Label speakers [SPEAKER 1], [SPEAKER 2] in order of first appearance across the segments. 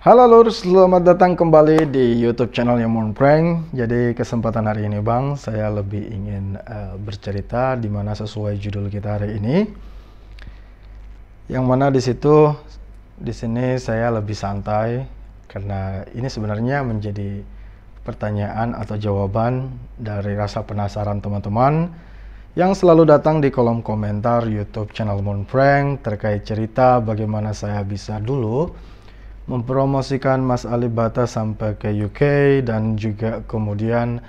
[SPEAKER 1] Halo lur, selamat datang kembali di YouTube yang Moon Prank. Jadi kesempatan hari ini bang, saya lebih ingin uh, bercerita di mana sesuai judul kita hari ini. Yang mana di situ, di sini saya lebih santai karena ini sebenarnya menjadi pertanyaan atau jawaban dari rasa penasaran teman-teman yang selalu datang di kolom komentar YouTube channel Moon Prank terkait cerita bagaimana saya bisa dulu mempromosikan Mas Ali Bata sampai ke UK dan juga kemudian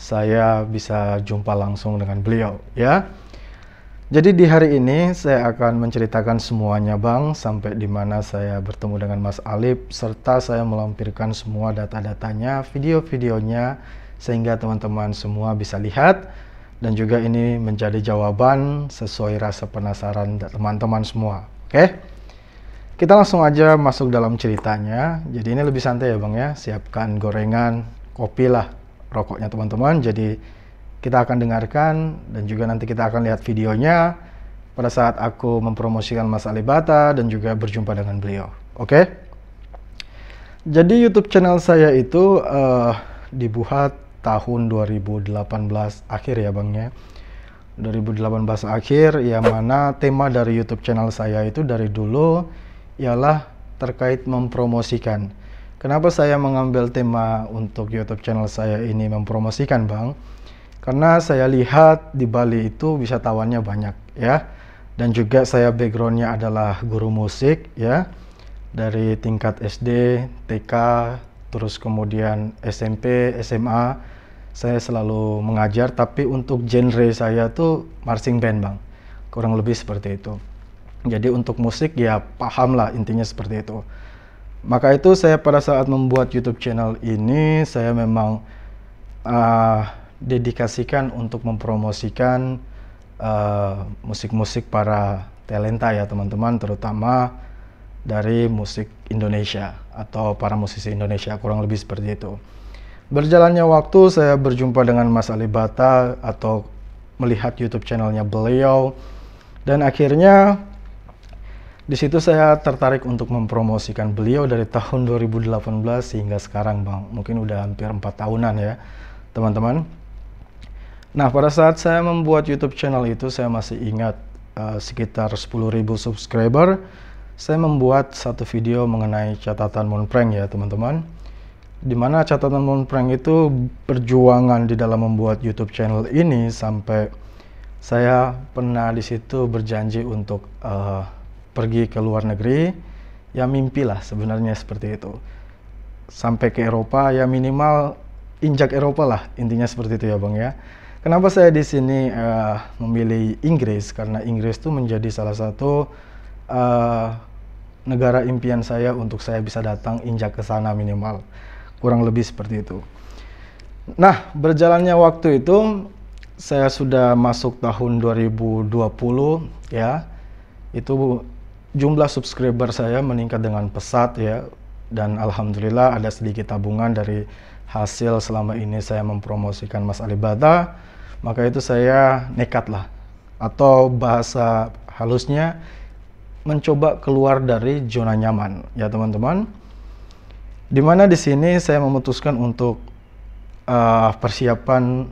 [SPEAKER 1] saya bisa jumpa langsung dengan beliau ya. Jadi di hari ini saya akan menceritakan semuanya Bang sampai di mana saya bertemu dengan Mas Alip serta saya melampirkan semua data-datanya, video-videonya sehingga teman-teman semua bisa lihat dan juga ini menjadi jawaban sesuai rasa penasaran teman-teman semua. Oke? Okay? Kita langsung aja masuk dalam ceritanya. Jadi ini lebih santai ya Bang ya. Siapkan gorengan, kopi lah, rokoknya teman-teman. Jadi kita akan dengarkan dan juga nanti kita akan lihat videonya pada saat aku mempromosikan Mas Alibata dan juga berjumpa dengan beliau. Oke? Okay? Jadi YouTube channel saya itu uh, dibuat tahun 2018 akhir ya Bang ya. 2018 akhir ya mana tema dari YouTube channel saya itu dari dulu ialah terkait mempromosikan. Kenapa saya mengambil tema untuk YouTube channel saya ini mempromosikan, Bang? Karena saya lihat di Bali itu wisatawannya banyak, ya. Dan juga saya backgroundnya adalah guru musik, ya. Dari tingkat SD, TK, terus kemudian SMP, SMA, saya selalu mengajar. Tapi untuk genre saya tuh marching band, Bang. Kurang lebih seperti itu. Jadi untuk musik ya paham lah intinya seperti itu. Maka itu saya pada saat membuat YouTube channel ini saya memang uh, dedikasikan untuk mempromosikan ah, musik-musik uh, musik -musik para talenta ya teman-teman, terutama dari musik Indonesia atau para musisi Indonesia kurang lebih seperti itu. Berjalannya waktu saya berjumpa dengan Mas Ali Bata atau melihat YouTube channelnya beliau dan akhirnya di situ saya tertarik untuk mempromosikan beliau dari tahun 2018 hingga sekarang Bang. Mungkin udah hampir 4 tahunan ya, teman-teman. Nah, pada saat saya membuat YouTube channel itu saya masih ingat uh, sekitar 10.000 subscriber. Saya membuat satu video mengenai catatan Monprank ya, teman-teman. Dimana catatan Monprank itu perjuangan di dalam membuat YouTube channel ini sampai saya pernah di situ berjanji untuk uh, pergi ke luar negeri ya mimpilah sebenarnya seperti itu sampai ke Eropa ya minimal injak Eropa lah intinya seperti itu ya bang ya kenapa saya di sini uh, memilih Inggris karena Inggris itu menjadi salah satu uh, negara impian saya untuk saya bisa datang injak ke sana minimal kurang lebih seperti itu nah berjalannya waktu itu saya sudah masuk tahun 2020 ya itu jumlah subscriber saya meningkat dengan pesat ya dan alhamdulillah ada sedikit tabungan dari hasil selama ini saya mempromosikan Mas Ali Bata maka itu saya nekat lah atau bahasa halusnya mencoba keluar dari zona nyaman ya teman-teman dimana di sini saya memutuskan untuk uh, persiapan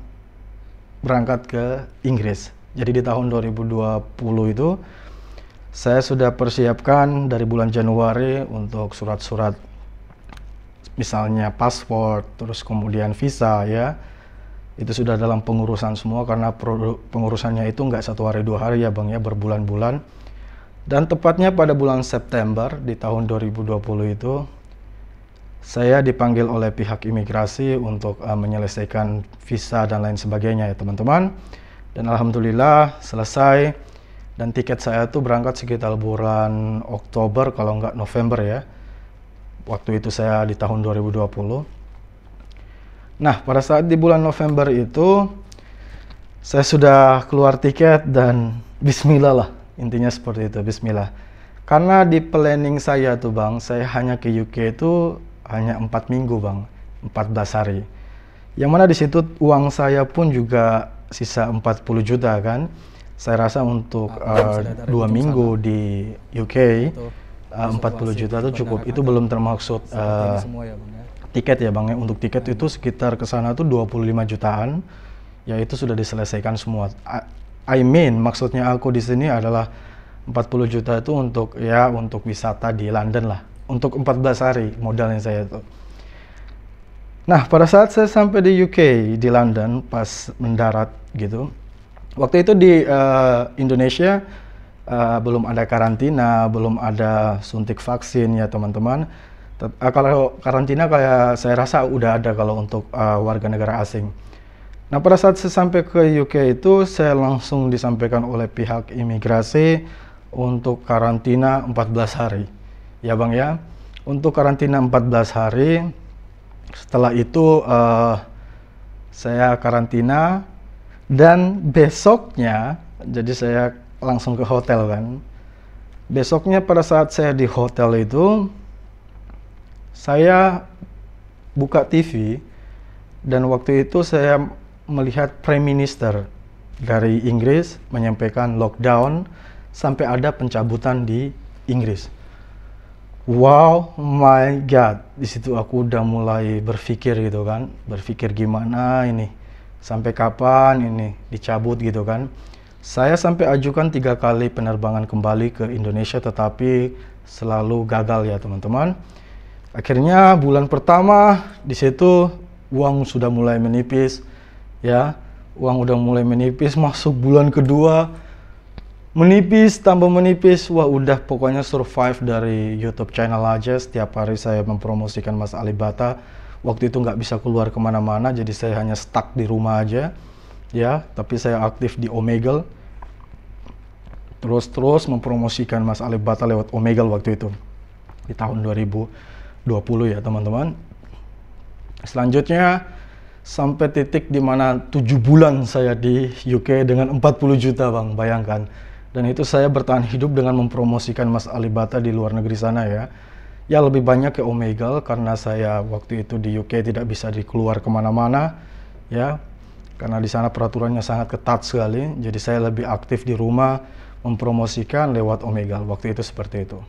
[SPEAKER 1] berangkat ke Inggris jadi di tahun 2020 itu saya sudah persiapkan dari bulan Januari untuk surat-surat misalnya paspor, terus kemudian visa ya. Itu sudah dalam pengurusan semua karena pengurusannya itu nggak satu hari dua hari ya Bang ya, berbulan-bulan. Dan tepatnya pada bulan September di tahun 2020 itu saya dipanggil oleh pihak imigrasi untuk uh, menyelesaikan visa dan lain sebagainya ya teman-teman. Dan alhamdulillah selesai dan tiket saya tuh berangkat sekitar bulan Oktober kalau nggak November ya. Waktu itu saya di tahun 2020. Nah, pada saat di bulan November itu saya sudah keluar tiket dan bismillah lah. Intinya seperti itu, bismillah. Karena di planning saya tuh Bang, saya hanya ke UK itu hanya empat minggu Bang, 14 hari. Yang mana di situ uang saya pun juga sisa 40 juta kan saya rasa untuk uh, dua minggu sana. di UK Betul. Eh, uh, 40 juta itu cukup. Itu belum termaksud uh, tiket ya Bang ya. Untuk tiket hmm. itu sekitar ke sana tuh 25 jutaan ya itu sudah diselesaikan semua. I, I mean maksudnya aku di sini adalah 40 juta itu untuk ya untuk wisata di London lah. Untuk 14 hari modalnya saya itu. Nah, pada saat saya sampai di UK di London pas mendarat gitu, waktu itu di uh, Indonesia uh, belum ada karantina, belum ada suntik vaksin ya teman-teman. Uh, kalau karantina kayak saya rasa udah ada kalau untuk uh, warga negara asing. Nah pada saat saya sampai ke UK itu saya langsung disampaikan oleh pihak imigrasi untuk karantina 14 hari. Ya Bang ya. Untuk karantina 14 hari setelah itu uh, saya karantina dan besoknya, jadi saya langsung ke hotel kan. Besoknya pada saat saya di hotel itu, saya buka TV dan waktu itu saya melihat Prime Minister dari Inggris menyampaikan lockdown sampai ada pencabutan di Inggris. Wow, my God, di situ aku udah mulai berpikir gitu kan, berpikir gimana ini sampai kapan ini dicabut gitu kan. Saya sampai ajukan tiga kali penerbangan kembali ke Indonesia tetapi selalu gagal ya teman-teman. Akhirnya bulan pertama di situ uang sudah mulai menipis ya. Uang udah mulai menipis masuk bulan kedua menipis tambah menipis wah udah pokoknya survive dari YouTube channel aja setiap hari saya mempromosikan Mas Alibata waktu itu nggak bisa keluar kemana-mana jadi saya hanya stuck di rumah aja ya tapi saya aktif di Omegle terus-terus mempromosikan Mas Alif Bata lewat Omegle waktu itu di tahun 2020 ya teman-teman selanjutnya sampai titik di mana 7 bulan saya di UK dengan 40 juta bang bayangkan dan itu saya bertahan hidup dengan mempromosikan Mas Alibata di luar negeri sana ya ya lebih banyak ke Omegle karena saya waktu itu di UK tidak bisa dikeluar kemana-mana ya karena di sana peraturannya sangat ketat sekali jadi saya lebih aktif di rumah mempromosikan lewat Omega waktu itu seperti itu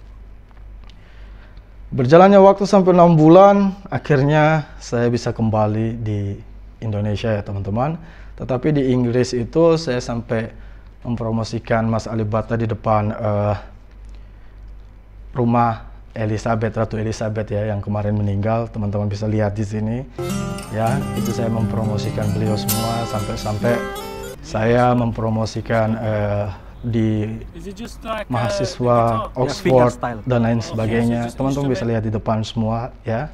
[SPEAKER 1] berjalannya waktu sampai enam bulan akhirnya saya bisa kembali di Indonesia ya teman-teman tetapi di Inggris itu saya sampai mempromosikan Mas Alibata di depan uh, rumah Elizabeth Ratu Elizabeth ya yang kemarin meninggal teman-teman bisa lihat di sini ya itu saya mempromosikan beliau semua sampai-sampai saya mempromosikan uh, di like mahasiswa Oxford yeah, dan lain sebagainya teman-teman bisa lihat di depan semua ya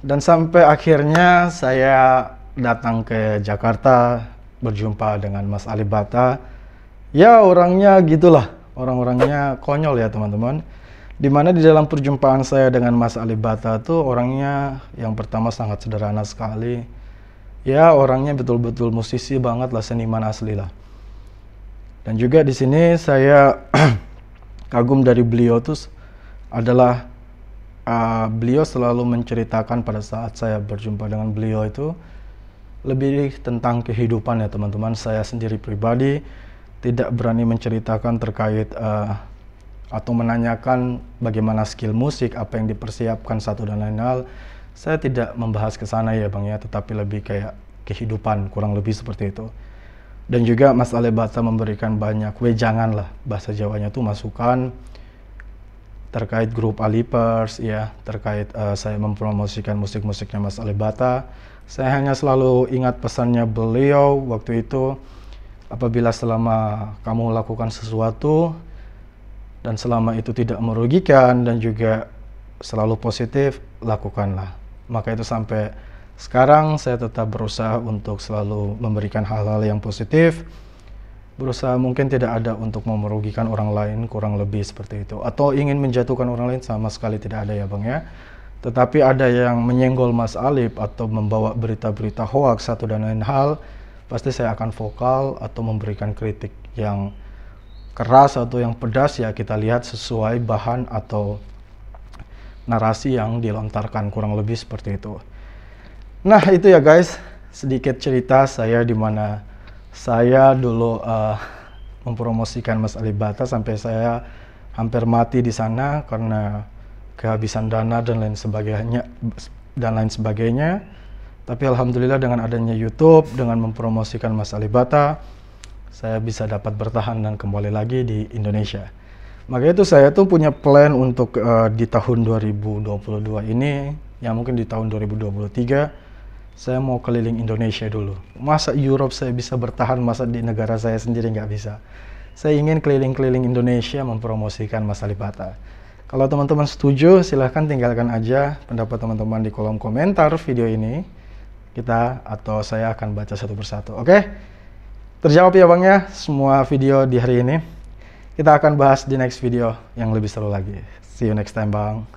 [SPEAKER 1] dan sampai akhirnya saya datang ke Jakarta berjumpa dengan Mas Ali Bata ya orangnya gitulah orang-orangnya konyol ya teman-teman Dimana di dalam perjumpaan saya dengan Mas Ali Bata tuh orangnya yang pertama sangat sederhana sekali. Ya orangnya betul-betul musisi banget lah, seniman asli lah. Dan juga di sini saya kagum dari beliau tuh adalah uh, beliau selalu menceritakan pada saat saya berjumpa dengan beliau itu lebih tentang kehidupan ya teman-teman. Saya sendiri pribadi tidak berani menceritakan terkait uh, atau menanyakan bagaimana skill musik, apa yang dipersiapkan satu dan lain hal, saya tidak membahas ke sana ya Bang ya, tetapi lebih kayak kehidupan, kurang lebih seperti itu. Dan juga Mas Alebata memberikan banyak wejangan lah, bahasa Jawanya tuh masukan terkait grup Alipers ya, terkait uh, saya mempromosikan musik-musiknya Mas Alebata. Saya hanya selalu ingat pesannya beliau waktu itu apabila selama kamu lakukan sesuatu dan selama itu tidak merugikan dan juga selalu positif, lakukanlah. Maka itu sampai sekarang saya tetap berusaha untuk selalu memberikan hal-hal yang positif, berusaha mungkin tidak ada untuk memerugikan orang lain kurang lebih seperti itu atau ingin menjatuhkan orang lain sama sekali tidak ada ya bang ya tetapi ada yang menyenggol Mas Alip atau membawa berita-berita hoax satu dan lain hal pasti saya akan vokal atau memberikan kritik yang keras atau yang pedas ya kita lihat sesuai bahan atau narasi yang dilontarkan kurang lebih seperti itu. Nah itu ya guys sedikit cerita saya di mana saya dulu uh, mempromosikan Mas Alibata sampai saya hampir mati di sana karena kehabisan dana dan lain sebagainya dan lain sebagainya. Tapi alhamdulillah dengan adanya YouTube dengan mempromosikan Mas Alibata saya bisa dapat bertahan dan kembali lagi di Indonesia. Maka itu saya tuh punya plan untuk uh, di tahun 2022 ini, yang mungkin di tahun 2023, saya mau keliling Indonesia dulu. Masa Europe saya bisa bertahan, masa di negara saya sendiri nggak bisa. Saya ingin keliling-keliling Indonesia mempromosikan Mas Lipata. Kalau teman-teman setuju, silahkan tinggalkan aja pendapat teman-teman di kolom komentar video ini. Kita atau saya akan baca satu persatu, oke? Okay? Terjawab ya bang ya semua video di hari ini. Kita akan bahas di next video yang lebih seru lagi. See you next time bang.